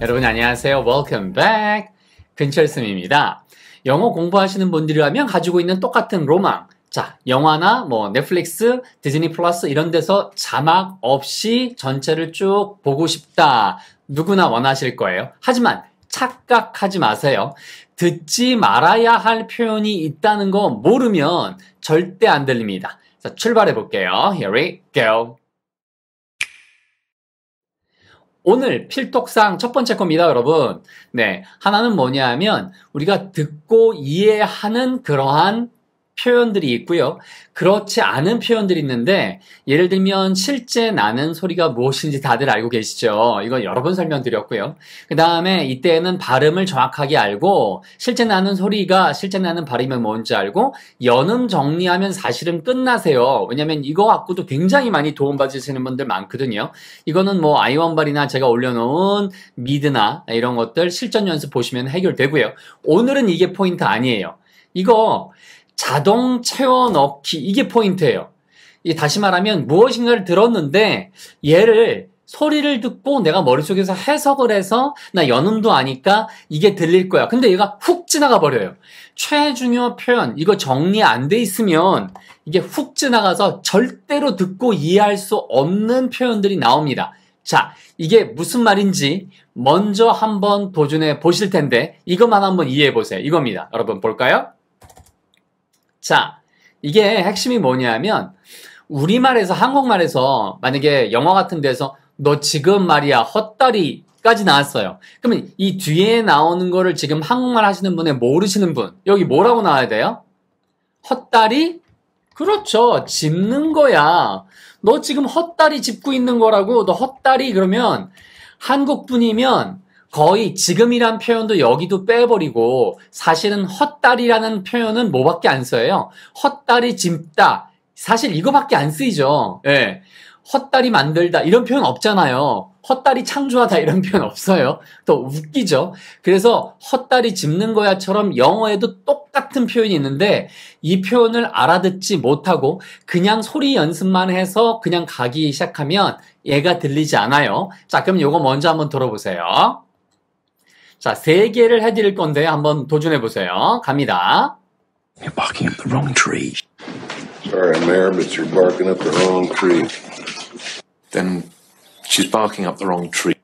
여러분 안녕하세요. Welcome back. 근철쌤입니다. 영어 공부하시는 분들이라면 가지고 있는 똑같은 로망. 자, 영화나 뭐 넷플릭스, 디즈니 플러스 이런 데서 자막 없이 전체를 쭉 보고 싶다. 누구나 원하실 거예요. 하지만 착각하지 마세요. 듣지 말아야 할 표현이 있다는 거 모르면 절대 안 들립니다. 자, 출발해 볼게요. Here we go. 오늘 필독상 첫 번째 겁니다, 여러분. 네. 하나는 뭐냐 하면 우리가 듣고 이해하는 그러한 표현들이 있고요. 그렇지 않은 표현들이 있는데 예를 들면 실제 나는 소리가 무엇인지 다들 알고 계시죠. 이건 여러 번 설명드렸고요. 그 다음에 이때는 발음을 정확하게 알고 실제 나는 소리가 실제 나는 발음이 뭔지 알고 연음 정리하면 사실은 끝나세요. 왜냐면 이거 갖고도 굉장히 많이 도움받으시는 분들 많거든요. 이거는 뭐 아이원발이나 제가 올려놓은 미드나 이런 것들 실전 연습 보시면 해결되고요. 오늘은 이게 포인트 아니에요. 이거 자동 채워 넣기 이게 포인트예요. 이 다시 말하면 무엇인가를 들었는데 얘를 소리를 듣고 내가 머릿속에서 해석을 해서 나 연음도 아니까 이게 들릴 거야. 근데 얘가 훅 지나가 버려요. 최중요 표현 이거 정리 안 돼 있으면 이게 훅 지나가서 절대로 듣고 이해할 수 없는 표현들이 나옵니다. 자, 이게 무슨 말인지 먼저 한번 도전해 보실 텐데 이것만 한번 이해해 보세요. 이겁니다. 여러분 볼까요? 자, 이게 핵심이 뭐냐면 우리말에서 한국말에서 만약에 영어 같은 데서 너 지금 말이야 헛다리까지 나왔어요. 그러면 이 뒤에 나오는 거를 지금 한국말 하시는 분에 모르시는 분 여기 뭐라고 나와야 돼요? 헛다리? 그렇죠. 짚는 거야. 너 지금 헛다리 짚고 있는 거라고 너 헛다리 그러면 한국 분이면 거의 지금이란 표현도 여기도 빼버리고 사실은 헛다리라는 표현은 뭐밖에 안 써요. 헛다리 짐다. 사실 이거밖에 안 쓰이죠. 예. 헛다리 만들다 이런 표현 없잖아요. 헛다리 창조하다 이런 표현 없어요. 또 웃기죠. 그래서 헛다리 짚는 거야처럼 영어에도 똑같은 표현이 있는데 이 표현을 알아듣지 못하고 그냥 소리 연습만 해서 그냥 가기 시작하면 얘가 들리지 않아요. 자, 그럼 요거 먼저 한번 들어보세요. 자, 세 개를 해드릴 건데 한번 도전해 보세요. 갑니다. You're barking up the wrong tree. Sorry, Mayor, but you're barking up the wrong tree. Then she's barking up the wrong tree.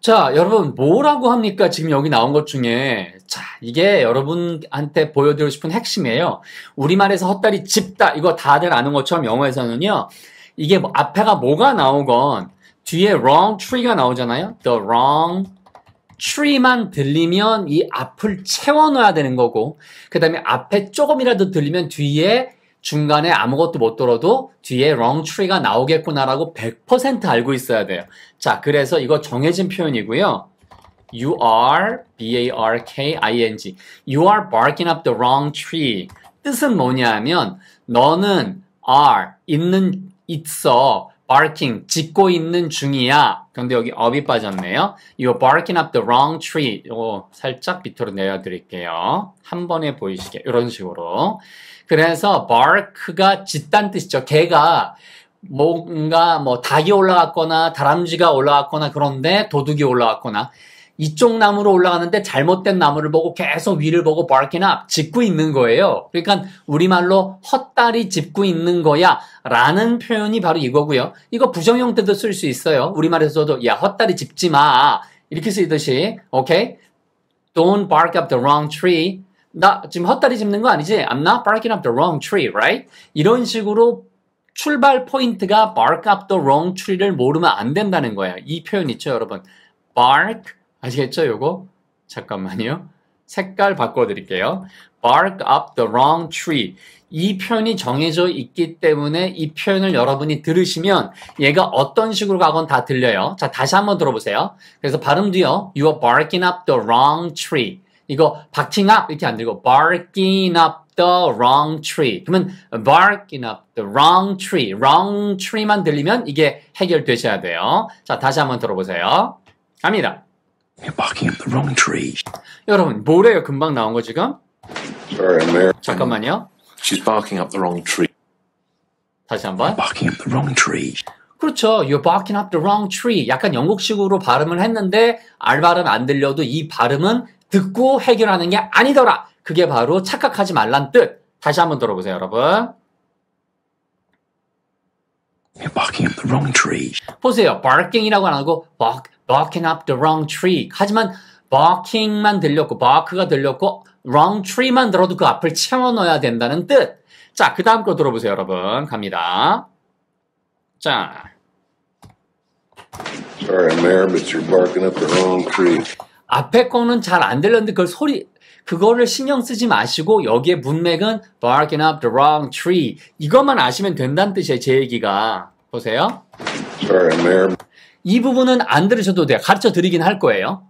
자, 여러분, 뭐라고 합니까? 지금 여기 나온 것 중에. 자, 이게 여러분한테 보여드리고 싶은 핵심이에요. 우리말에서 헛다리 짚다. 이거 다들 아는 것처럼 영어에서는요. 이게 뭐 앞에가 뭐가 나오건 뒤에 wrong tree가 나오잖아요. The wrong 추리만 들리면 이 앞을 채워넣어야 되는 거고, 그 다음에 앞에 조금이라도 들리면 뒤에 중간에 아무것도 못 들어도 뒤에 wrong tree가 나오겠구나라고 100% 알고 있어야 돼요. 자, 그래서 이거 정해진 표현이고요. You are, B-A-R-K-I-N-G. You are barking up the wrong tree. 뜻은 뭐냐 하면, 너는 are, 있는, 있어. barking, 짖고 있는 중이야. 그런데 여기 up이 빠졌네요. 이거 barking up the wrong tree. 이거 살짝 밑으로 내려드릴게요. 한 번에 보이시게. 이런 식으로. 그래서 bark가 짖단 뜻이죠. 개가 뭔가 뭐 닭이 올라왔거나 다람쥐가 올라왔거나 그런데 도둑이 올라왔거나 이쪽 나무로 올라가는데 잘못된 나무를 보고 계속 위를 보고 barking up, 짚고 있는 거예요. 그러니까 우리말로 헛다리 짚고 있는 거야 라는 표현이 바로 이거고요. 이거 부정형 때도 쓸 수 있어요. 우리말에서도 야 헛다리 짚지 마 이렇게 쓰이듯이 오케이? Don't bark up the wrong tree. 나 지금 헛다리 짚는 거 아니지? I'm not barking up the wrong tree, right? 이런 식으로 출발 포인트가 bark up the wrong tree를 모르면 안 된다는 거예요. 이 표현 있죠, 여러분. bark 아시겠죠? 요거? 잠깐만요. 색깔 바꿔드릴게요. bark up the wrong tree. 이 표현이 정해져 있기 때문에 이 표현을 여러분이 들으시면 얘가 어떤 식으로 가건 다 들려요. 자, 다시 한번 들어보세요. 그래서 발음 도요 You are barking up the wrong tree. 이거 b a r up 이렇게 안 들고 barking up the wrong tree. 그러면 barking up the wrong tree. wrong tree만 들리면 이게 해결되셔야 돼요. 자, 다시 한번 들어보세요. 갑니다. You're barking up the wrong tree. 여러분 뭐래요? 금방 나온 거 지금? Sorry, I'm 잠깐만요. She's barking up the wrong tree. 다시 한번. Barking up the wrong tree. 그렇죠. You're barking up the wrong tree. 약간 영국식으로 발음을 했는데 R 발음 안 들려도 이 발음은 듣고 해결하는 게 아니더라. 그게 바로 착각하지 말란 뜻. 다시 한 번 들어보세요, 여러분. You're barking up the wrong tree. 보세요. barking이라고 안 하고 walk, barking up the wrong tree. 하지만 barking만 들렸고 bark가 들렸고 wrong tree만 들어도 그 앞을 채워 넣어야 된다는 뜻. 자, 그 다음 거 들어보세요, 여러분. 갑니다. 자. Sorry, Mayor, but you're barking up the wrong tree. 앞에 거는 잘 안 들렸는데 그걸 소리 그거를 신경 쓰지 마시고 여기에 문맥은 barking up the wrong tree 이것만 아시면 된다는 뜻이에요 제 얘기가 보세요. Sorry, Mayor. 이 부분은 안 들으셔도 돼요. 가르쳐 드리긴 할 거예요.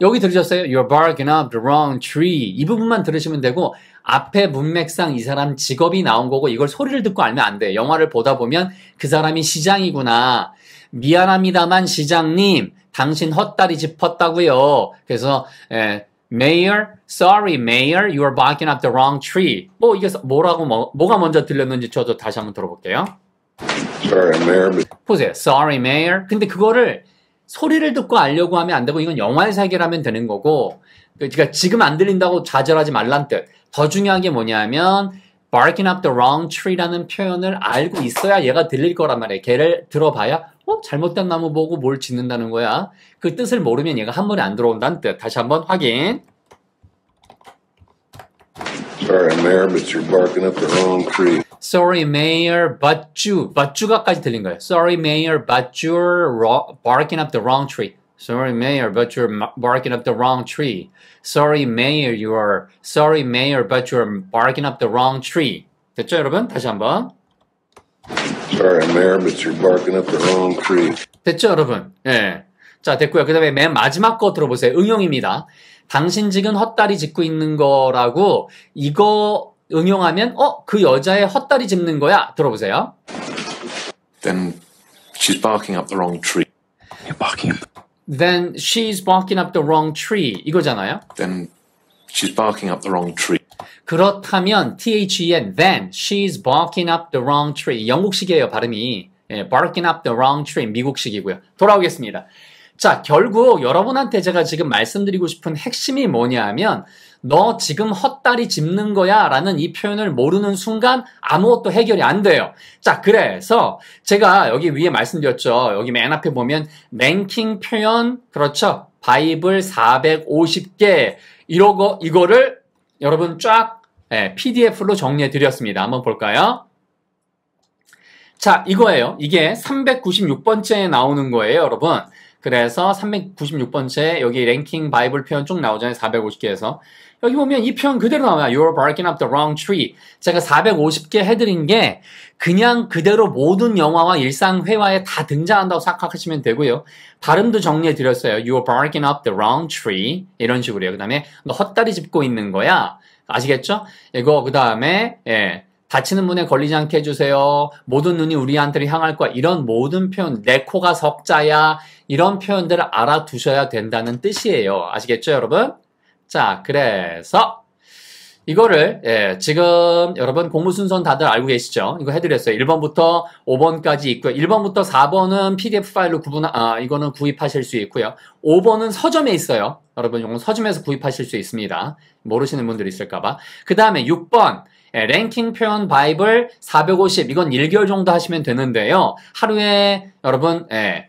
여기 들으셨어요? You're barking up the wrong tree. 이 부분만 들으시면 되고 앞에 문맥상 이 사람 직업이 나온 거고 이걸 소리를 듣고 알면 안 돼요. 영화를 보다 보면 그 사람이 시장이구나. 미안합니다만 시장님, 당신 헛다리 짚었다고요. 그래서 에, 예, Mayor, sorry, Mayor, you are barking up the wrong tree. 뭐 이게 뭐라고 뭐, 뭐가 먼저 들렸는지 저도 다시 한번 들어볼게요. Sorry, Mayor. 보세요. Sorry, Mayor. 근데 그거를 소리를 듣고 알려고 하면 안 되고 이건 영화에서 해결하면 되는 거고 그러니까 지금 안 들린다고 좌절하지 말란 뜻. 더 중요한 게 뭐냐면 barking up the wrong tree라는 표현을 알고 있어야 얘가 들릴 거란 말이에요. 걔를 들어봐야 어? 잘못된 나무 보고 뭘 짓는다는 거야. 그 뜻을 모르면 얘가 한 번에 안 들어온다는 뜻. 다시 한번 확인. Sorry, Mayor, but you're barking up the wrong tree. Sorry, Mayor, but you. but you가까지 들린 거예요. Sorry, Mayor, but you're barking up the wrong tree. Sorry, Mayor, but you're barking up the wrong tree. Sorry, Mayor, you are. Sorry, Mayor, but you're barking up the wrong tree. 됐죠, 여러분? 다시 한번. Sorry, Mayor, but you're barking up the wrong tree. 됐죠, 여러분? 예. 자, 됐고요. 그 다음에 맨 마지막 거 들어보세요. 응용입니다. 당신 지금 헛다리 짚고 있는 거라고 이거 응용하면 어? 그 여자의 헛다리 짚는 거야. 들어보세요. Then she's barking up the wrong tree. You're barking up. Then she's barking up the wrong tree. 이거잖아요. Then she's barking up the wrong tree. 그렇다면 THEN then she's barking up the wrong tree. 영국식이에요, 발음이. 예, barking up the wrong tree 미국식이고요. 돌아오겠습니다. 자, 결국 여러분한테 제가 지금 말씀드리고 싶은 핵심이 뭐냐 하면 너 지금 헛다리 짚는 거야 라는 이 표현을 모르는 순간 아무것도 해결이 안 돼요. 자, 그래서 제가 여기 위에 말씀드렸죠. 여기 맨 앞에 보면 랭킹 표현, 그렇죠. 바이블 450개, 이러고, 이거를 여러분 쫙 PDF로 예, 정리해 드렸습니다. 한번 볼까요? 자, 이거예요. 이게 396번째에 나오는 거예요, 여러분. 그래서 396번째 여기 랭킹 바이블 표현 쭉 나오잖아요. 450개에서. 여기 보면 이 표현 그대로 나와요. You're barking up the wrong tree. 제가 450개 해드린 게 그냥 그대로 모든 영화와 일상 회화에 다 등장한다고 생각하시면 되고요. 발음도 정리해드렸어요. You're barking up the wrong tree. 이런 식으로요. 그 다음에 너 헛다리 짚고 있는 거야. 아시겠죠? 이거 그 다음에 예, 다치는 문에 걸리지 않게 해주세요. 모든 눈이 우리한테 향할 거야. 이런 모든 표현, 내 코가 석자야. 이런 표현들을 알아두셔야 된다는 뜻이에요. 아시겠죠, 여러분? 자, 그래서 이거를 예, 지금 여러분 공부 순서는 다들 알고 계시죠? 이거 해드렸어요. 1번부터 5번까지 있고요. 1번부터 4번은 PDF 파일로 구분, 아, 이거는 구입하실 수 있고요. 5번은 서점에 있어요. 여러분, 이건 서점에서 구입하실 수 있습니다. 모르시는 분들이 있을까봐. 그 다음에 6번. 예, 랭킹 표현 바이블 450 이건 1개월 정도 하시면 되는데요. 하루에 여러분 예,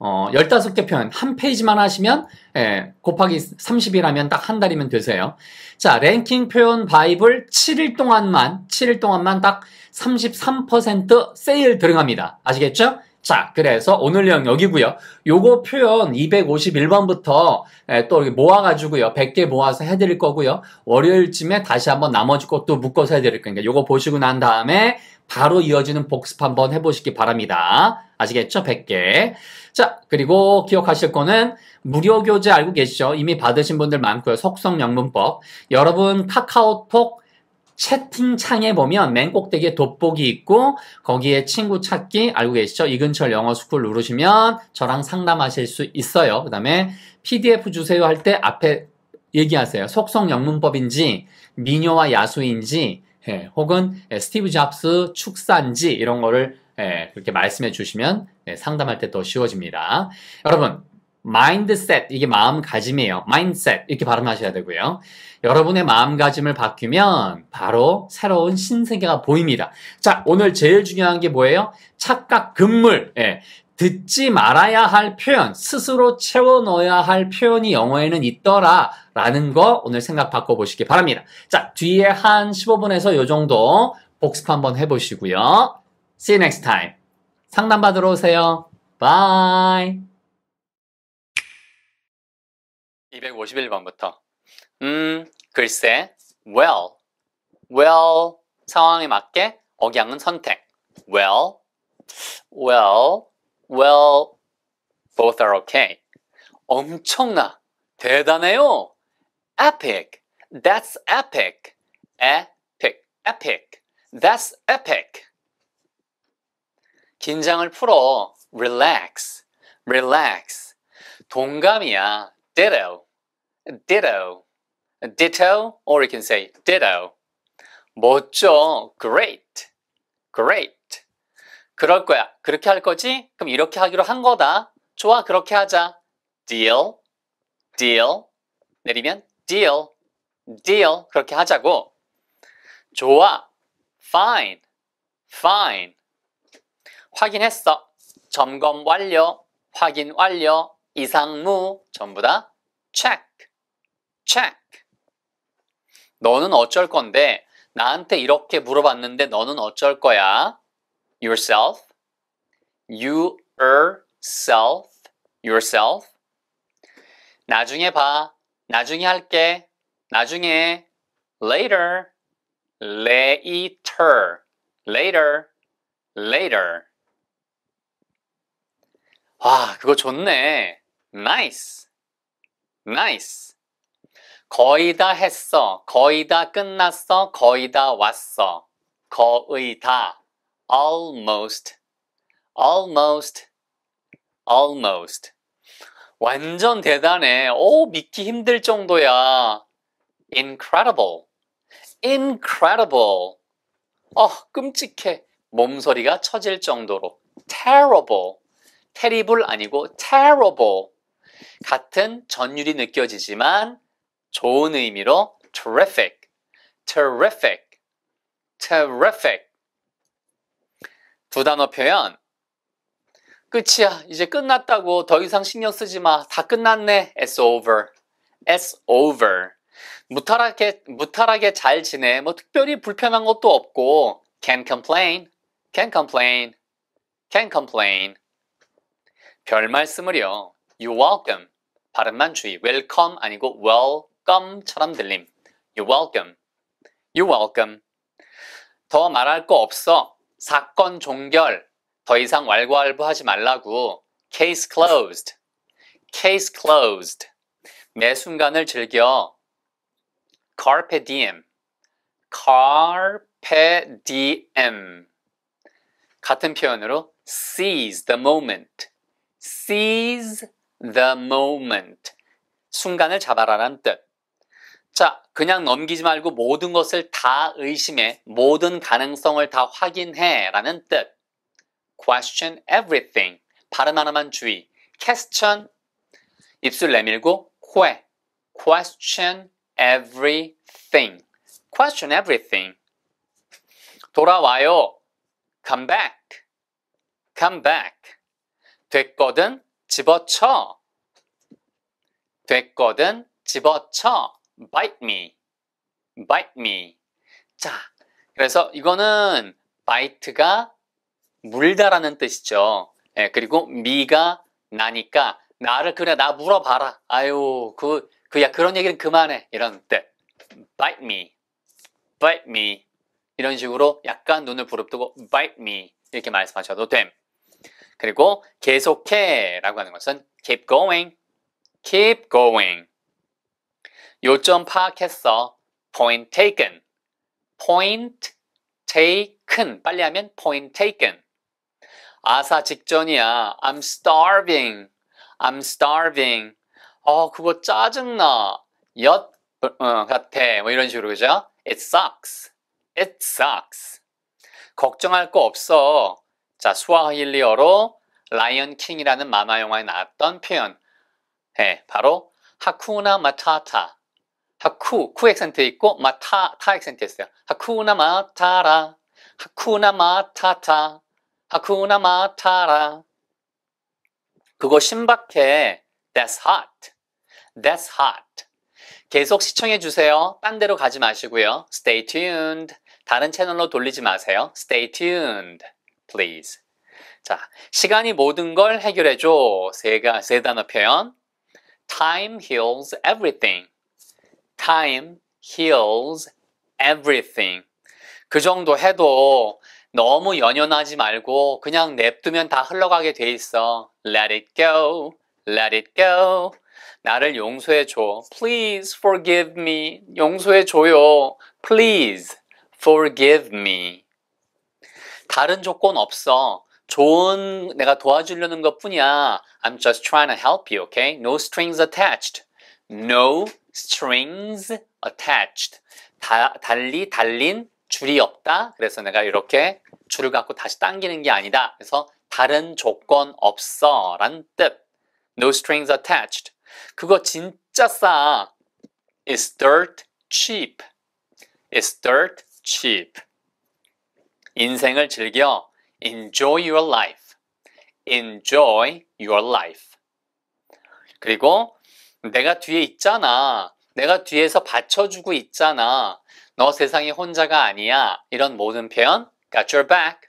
어, 15개 표현 한 페이지만 하시면 예, 곱하기 30이라면 딱 한 달이면 되세요. 자, 랭킹 표현 바이블 7일 동안만 7일 동안만 딱 33% 세일 들어갑니다. 아시겠죠? 자, 그래서 오늘 내용 여기고요. 요거 표현 251번부터 또 모아가지고요. 100개 모아서 해드릴 거고요. 월요일쯤에 다시 한번 나머지 것도 묶어서 해드릴 거니까 요거 보시고 난 다음에 바로 이어지는 복습 한번 해보시기 바랍니다. 아시겠죠? 100개. 자, 그리고 기억하실 거는 무료 교재 알고 계시죠? 이미 받으신 분들 많고요. 속성 영문법. 여러분 카카오톡 채팅창에 보면 맨 꼭대기에 돋보기 있고 거기에 친구 찾기 알고 계시죠? 이근철 영어 스쿨 누르시면 저랑 상담하실 수 있어요. 그 다음에 PDF 주세요 할 때 앞에 얘기하세요. 속성 영문법인지 미녀와 야수인지 예, 혹은 예, 스티브 잡스 축산지 이런 거를 예, 그렇게 말씀해 주시면 네, 상담할 때 더 쉬워집니다. 여러분 mindset 이게 마음가짐이에요. mindset 이렇게 발음하셔야 되고요. 여러분의 마음가짐을 바뀌면 바로 새로운 신세계가 보입니다. 자, 오늘 제일 중요한 게 뭐예요? 착각 금물. 예. 듣지 말아야 할 표현, 스스로 채워 넣어야 할 표현이 영어에는 있더라. 라는 거 오늘 생각 바꿔보시기 바랍니다. 자, 뒤에 한 15분에서 요 정도 복습 한번 해보시고요. See you next time. 상담받으러 오세요. Bye. 251번부터. 음, 글쎄, well, well 상황에 맞게 억양은 선택. well, well, well, both are okay. 엄청나, 대단해요. epic, that's epic. epic, epic, that's epic. 긴장을 풀어, relax, relax. 동감이야, ditto. ditto. ditto or you can say ditto. 멋져. great. great. 그럴 거야. 그렇게 할 거지? 그럼 이렇게 하기로 한 거다. 좋아. 그렇게 하자. deal. deal. 내리면 deal. deal. 그렇게 하자고. 좋아. fine. fine. 확인했어. 점검 완료. 확인 완료. 이상무 전부 다 check. check. 너는 어쩔 건데 나한테 이렇게 물어봤는데 너는 어쩔 거야? yourself yourself yourself 나중에 봐. 나중에 할게. 나중에 later later later later 와, 그거 좋네. nice nice 거의 다 했어. 거의 다 끝났어. 거의 다 왔어. 거의 다. almost. almost. almost. 완전 대단해. 오, 믿기 힘들 정도야. incredible. incredible. 어, 끔찍해. 몸소리가 처질 정도로. terrible. terrible 아니고 terrible. 같은 전율이 느껴지지만 좋은 의미로 terrific, terrific, terrific 두 단어 표현 끝이야 이제 끝났다고 더 이상 신경 쓰지 마 다 끝났네 it's over, it's over 무탈하게 무탈하게 잘 지내 뭐 특별히 불편한 것도 없고 can complain, can complain, can complain 별 말씀을요. You're welcome. 발음만 주의. Welcome 아니고 well 껌처럼 들림. You welcome. You welcome. 더 말할 거 없어. 사건 종결. 더 이상 왈가왈부하지 말라고. Case closed. Case closed. 매 순간을 즐겨. Carpe diem. Carpe diem. 같은 표현으로 seize the moment. seize the moment. 순간을 잡아라는 뜻. 자, 그냥 넘기지 말고 모든 것을 다 의심해, 모든 가능성을 다 확인해 라는 뜻. question everything. 발음 하나만 주의. question. 입술 내밀고, que. question everything. question everything. 돌아와요. come back. come back. 됐거든 집어쳐. 됐거든 집어쳐. bite me, bite me. 자, 그래서 이거는 bite가 물다라는 뜻이죠. 예, 그리고 me가 나니까 나를 그래 나 물어봐라. 아유 그 그야 그런 얘기는 그만해 이런 뜻. bite me, bite me 이런 식으로 약간 눈을 부릅뜨고 bite me 이렇게 말씀하셔도 됨. 그리고 계속해라고 하는 것은 keep going, keep going. 요점 파악했어. point taken. point taken. 빨리 하면 point taken. 아사 직전이야. I'm starving. I'm starving. 어, 그거 짜증나. 엿 어, 같아. 뭐 이런 식으로 그죠? It sucks. It sucks. 걱정할 거 없어. 자, 스와힐리어로 라이언 킹이라는 만화 영화에 나왔던 표현. 예, 네, 바로 하쿠나 마타타. 하쿠, 쿠 액센트 있고 마타, 타 액센트 있어요. 하쿠나 마타라, 하쿠나 마타타, 하쿠나 마타라. 그거 신박해. That's hot. That's hot. 계속 시청해 주세요. 딴 데로 가지 마시고요. Stay tuned. 다른 채널로 돌리지 마세요. Stay tuned, please. 자, 시간이 모든 걸 해결해줘. 세세 단어 표현. Time heals everything. time heals everything. 그 정도 해도 너무 연연하지 말고 그냥 냅두면 다 흘러가게 돼 있어. Let it go. Let it go. 나를 용서해 줘. Please forgive me. 용서해 줘요. Please forgive me. 다른 조건 없어. 좋은 내가 도와주려는 것뿐이야. I'm just trying to help you, okay? No strings attached. No strings attached. 다, 달리 달린 줄이 없다. 그래서 내가 이렇게 줄을 갖고 다시 당기는 게 아니다. 그래서 다른 조건 없어. 라는 뜻. No strings attached. 그거 진짜 싸. It's dirt cheap. It's dirt cheap. 인생을 즐겨. Enjoy your life. Enjoy your life. 그리고 내가 뒤에 있잖아. 내가 뒤에서 받쳐주고 있잖아. 너 세상에 혼자가 아니야. 이런 모든 표현 got your back.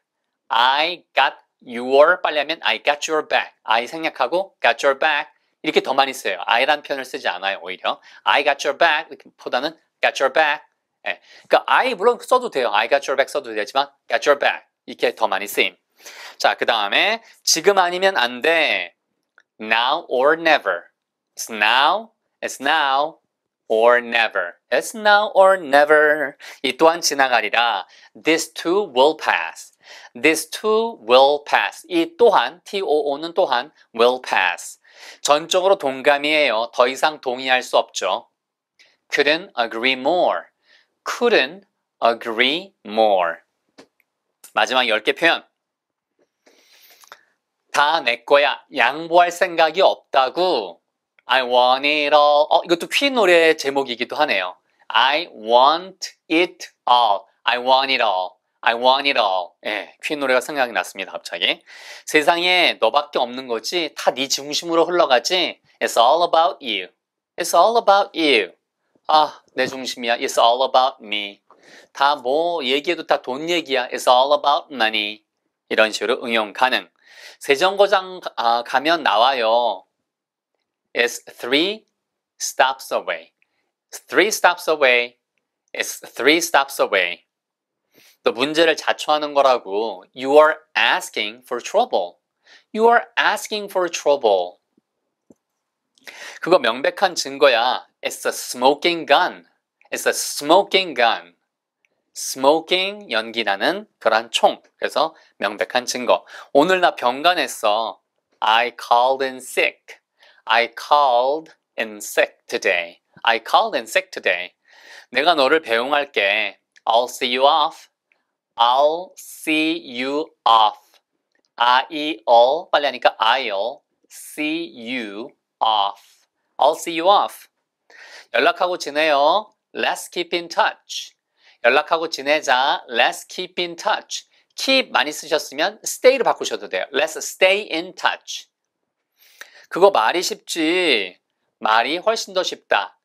I got your 빨리 하면 I got your back. I 생략하고 got your back. 이렇게 더 많이 써요. I란 표현을 쓰지 않아요. 오히려 I got your back 보다는 got your back. 예. 그러니까 I 물론 써도 돼요. I got your back 써도 되지만 got your back 이렇게 더 많이 쓰임. 자, 그 다음에 지금 아니면 안 돼. Now or never. It's now, it's now, or never. It's now or never. 이 또한 지나가리라. This too will pass. This too will pass. 이 또한, too는 또한 will pass. 전적으로 동감이에요. 더 이상 동의할 수 없죠. Couldn't agree more. Couldn't agree more. 마지막 10개 표현. 다 내 거야. 양보할 생각이 없다고. I want it all. 어, 이것도 퀸 노래 제목이기도 하네요. I want it all. I want it all. I want it all. 예, 퀸 노래가 생각이 났습니다, 갑자기. 세상에 너밖에 없는 거지, 다 네 중심으로 흘러가지. It's all about you. It's all about you. 아, 내 중심이야. It's all about me. 다 뭐 얘기해도 다 돈 얘기야. It's all about money. 이런 식으로 응용 가능. 세정거장 가, 아, 가면 나와요. is three stops away. Three stops away is three stops away. 너 문제를 자초하는 거라고 you are asking for trouble. You are asking for trouble. 그거 명백한 증거야. It's a smoking gun. It's a smoking gun. smoking 연기 나는 그런 총. 그래서 명백한 증거. 오늘 나 병간했어. I called in sick. I called in sick today. I called in sick today. 내가 너를 배웅할게. I'll see you off. I'll see you off. I'll 빨리 하니까 I'll see you off. I'll see you off. 연락하고 지내요. Let's keep in touch. 연락하고 지내자. Let's keep in touch. keep 많이 쓰셨으면 stay로 바꾸셔도 돼요. Let's stay in touch. 그거 말이 쉽지. 말이 훨씬 더 쉽다.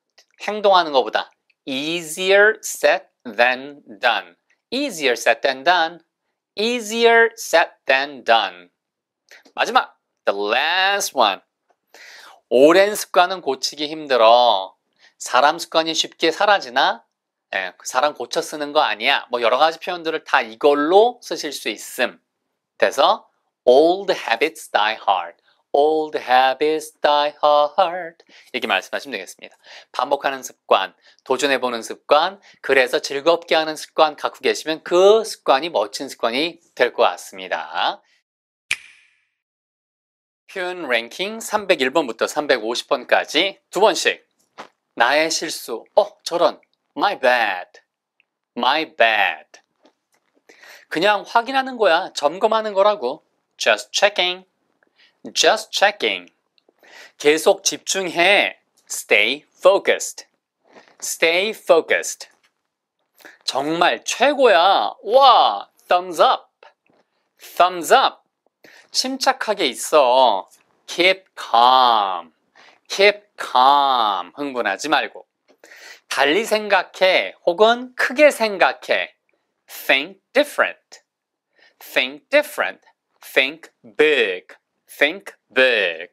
행동하는 것보다 easier said than done. easier said than done. easier said than done. 마지막 the last one. 오랜 습관은 고치기 힘들어. 사람 습관이 쉽게 사라지나? 예, 사람 고쳐 쓰는 거 아니야. 뭐 여러 가지 표현들을 다 이걸로 쓰실 수 있음. 그래서 old habits die hard. Old habits die hard. 이렇게 말씀하시면 되겠습니다. 반복하는 습관, 도전해보는 습관, 그래서 즐겁게 하는 습관 갖고 계시면 그 습관이 멋진 습관이 될 것 같습니다. 표현 랭킹 301번부터 350번까지 두 번씩 나의 실수, 어 저런, my bad, my bad 그냥 확인하는 거야, 점검하는 거라고 just checking just checking. 계속 집중해. stay focused. stay focused. 정말 최고야. 와, thumbs up. thumbs up. 침착하게 있어. keep calm. keep calm. 흥분하지 말고. 달리 생각해 혹은 크게 생각해. think different. think different. think big. think big.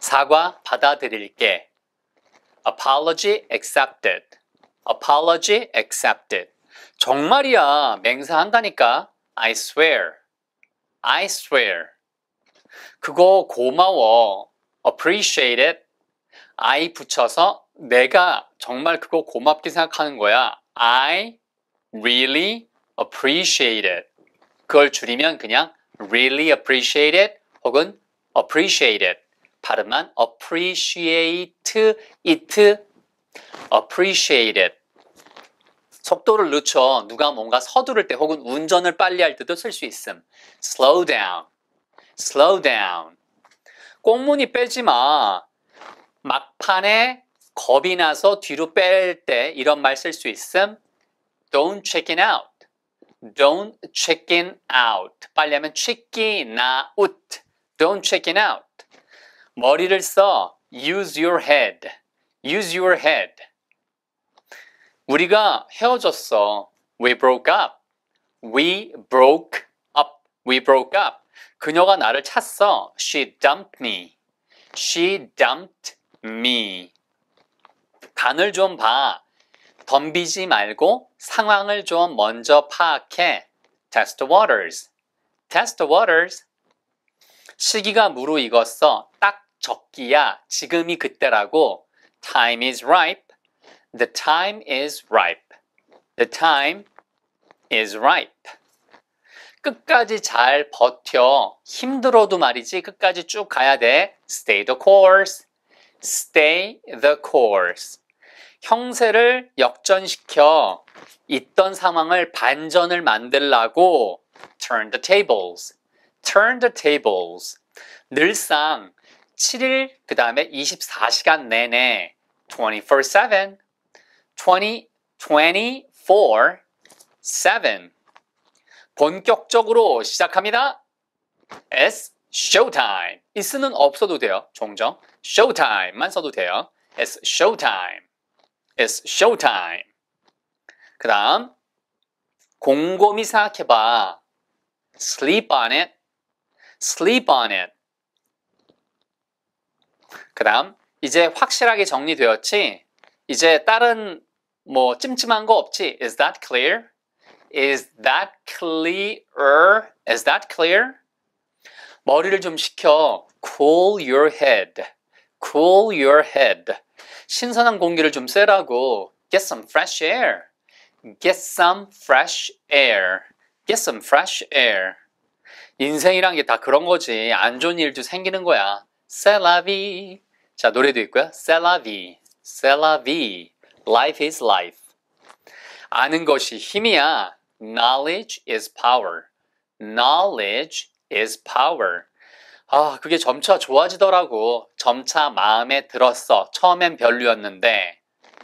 사과 받아들일게. apology accepted. apology accepted. 정말이야. 맹사한다니까 I swear. I swear. 그거 고마워. appreciate it. I 붙여서 내가 정말 그거 고맙게 생각하는 거야. I really appreciate it. 그걸 줄이면 그냥 really appreciate it 혹은 appreciate it 발음만 appreciate it appreciate it 속도를 늦춰 누가 뭔가 서두를 때 혹은 운전을 빨리 할 때도 쓸 수 있음 slow down slow down 꽁무니 빼지 마 막판에 겁이 나서 뒤로 뺄 때 이런 말 쓸 수 있음 don't check it out Don't check in out. 빨리 하면 check in out. Don't check in out. 머리를 써. Use your head. Use your head. 우리가 헤어졌어. We broke up. We broke up. We broke up. 그녀가 나를 찼어. She dumped me. She dumped me. 간을 좀 봐. 덤비지 말고 상황을 좀 먼저 파악해. Test the waters. Test the waters. 시기가 무르익었어. 딱 적기야. 지금이 그때라고. Time is ripe. The time is ripe. The time is ripe. 끝까지 잘 버텨. 힘들어도 말이지. 끝까지 쭉 가야 돼. Stay the course. Stay the course. 형세를 역전시켜 있던 상황을 반전을 만들라고 turn the tables, turn the tables. 늘상 7일 그 다음에 24시간 내내 24/7, 20, 24/7 본격적으로 시작합니다. S showtime. 이스는 없어도 돼요. 종종 showtime만 써도 돼요. S showtime. It's show time. 그 다음 곰곰이 생각해봐. Sleep on it. Sleep on it. 그 다음 이제 확실하게 정리되었지? 이제 다른 뭐 찜찜한 거 없지? Is that clear? Is that clear? Is that clear? 머리를 좀 식혀. Cool your head. Cool your head. 신선한 공기를 좀 쐬라고 get some fresh air. get some fresh air. get some fresh air. 인생이란 게 다 그런 거지. 안 좋은 일도 생기는 거야. C'est la vie. 자, 노래도 있고요. C'est la vie. C'est la vie. Life is life. 아는 것이 힘이야. Knowledge is power. Knowledge is power. 아, 그게 점차 좋아지더라고. 점차 마음에 들었어. 처음엔 별로였는데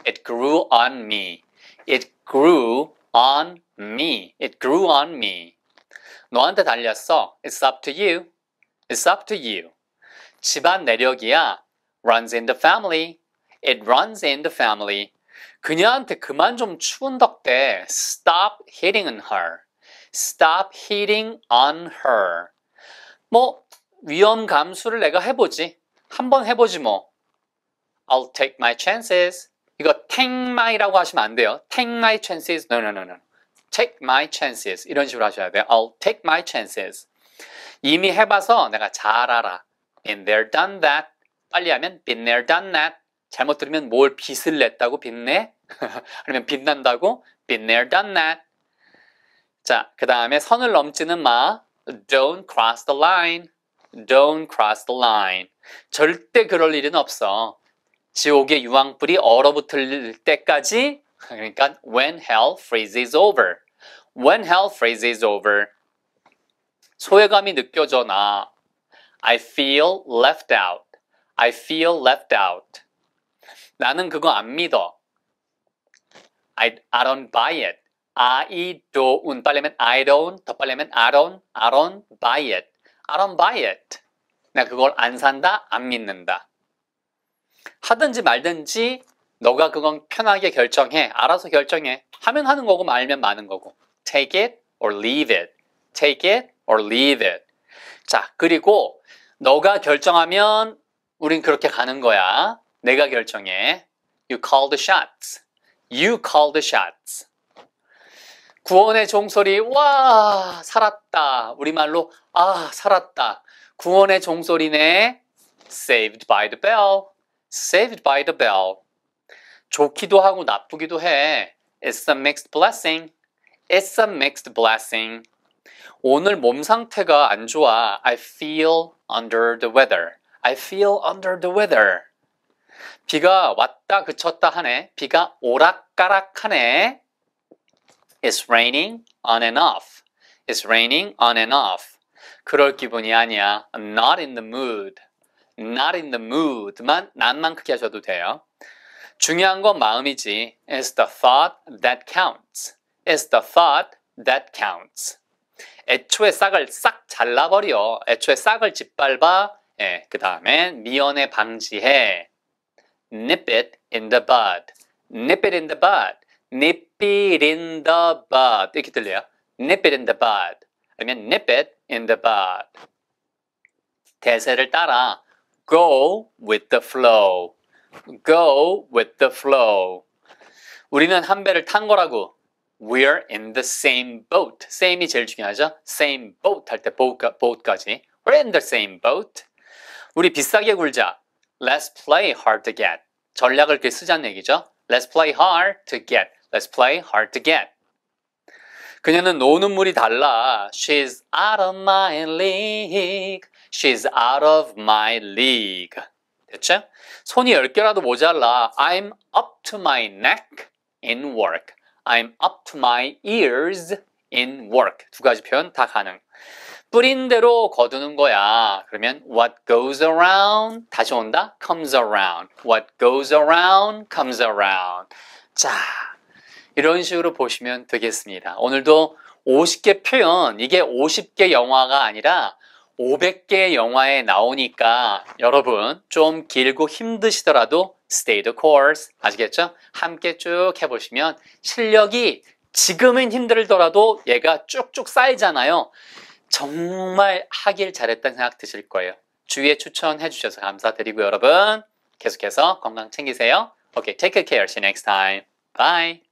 it grew on me. it grew on me. it grew on me. 너한테 달렸어. it's up to you. it's up to you. 집안 내력이야. runs in the family. it runs in the family. 그녀한테 그만 좀 추운 덕대 stop hitting on her. stop hitting on her. 뭐 위험 감수를 내가 해보지. 한번 해보지 뭐. I'll take my chances. 이거 take my라고 하시면 안 돼요. take my chances. No, no, no, no. take my chances. 이런 식으로 하셔야 돼요. I'll take my chances. 이미 해봐서 내가 잘 알아. been there, done that. 빨리 하면 been there, done that. 잘못 들으면 뭘 빚을 냈다고 빚내? 아니면 빚난다고 been there, done that. 자, 그 다음에 선을 넘지는 마. don't cross the line. Don't cross the line. 절대 그럴 일은 없어. 지옥의 유황불이 얼어붙을 때까지 그러니까 when hell freezes over. When hell freezes over. 소외감이 느껴져 나. I feel left out. I feel left out. 나는 그거 안 믿어. I, I don't buy it. I don't. 빨리면 I don't. 더 빨리면 I don't. I don't buy it. I don't buy it. 내가 그걸 안 산다, 안 믿는다. 하든지 말든지 너가 그건 편하게 결정해. 알아서 결정해. 하면 하는 거고 말면 마는 거고. Take it or leave it. Take it or leave it. 자, 그리고 너가 결정하면 우린 그렇게 가는 거야. 내가 결정해. You call the shots. You call the shots. 구원의 종소리 와 살았다 우리말로 아 살았다 구원의 종소리네 saved by the bell saved by the bell 좋기도 하고 나쁘기도 해 it's a mixed blessing it's a mixed blessing 오늘 몸 상태가 안 좋아 I feel under the weather I feel under the weather 비가 왔다 그쳤다 하네 비가 오락가락하네 It's raining on and off. It's raining on and off. 그럴 기분이 아니야. I'm not in the mood. Not in the mood만 난만 크게 하셔도 돼요. 중요한 건 마음이지. It's the thought that counts. It's the thought that counts. 애초에 싹을 싹 잘라버려. 애초에 싹을 짓밟아. 예, 그 다음에 미연에 방지해. Nip it in the bud. Nip it in the bud. nip it in the bud 이렇게 들려요. nip it in the bud 아니면 nip it in the bud 대세를 따라 go with the flow go with the flow 우리는 한 배를 탄 거라고 we're in the same boat same이 제일 중요하죠 same boat 할 때 boat까지 we're in the same boat 우리 비싸게 굴자 let's play hard to get 전략을 꽤 쓰자는 얘기죠 let's play hard to get Let's play hard to get. 그녀는 노는 물이 달라. She's out of my league. She's out of my league. 됐죠? 손이 10개라도 모자라. I'm up to my neck in work. I'm up to my ears in work. 두 가지 표현 다 가능. 뿌린 대로 거두는 거야. 그러면 what goes around 다시 온다. comes around. what goes around comes around. 자, 이런 식으로 보시면 되겠습니다. 오늘도 50개 표현, 이게 50개 영화가 아니라 500개 영화에 나오니까 여러분 좀 길고 힘드시더라도 stay the course 아시겠죠? 함께 쭉 해보시면 실력이 지금은 힘들더라도 얘가 쭉쭉 쌓이잖아요. 정말 하길 잘했다는 생각 드실 거예요. 주위에 추천해 주셔서 감사드리고 여러분 계속해서 건강 챙기세요. Okay, take good care. See you next time. Bye.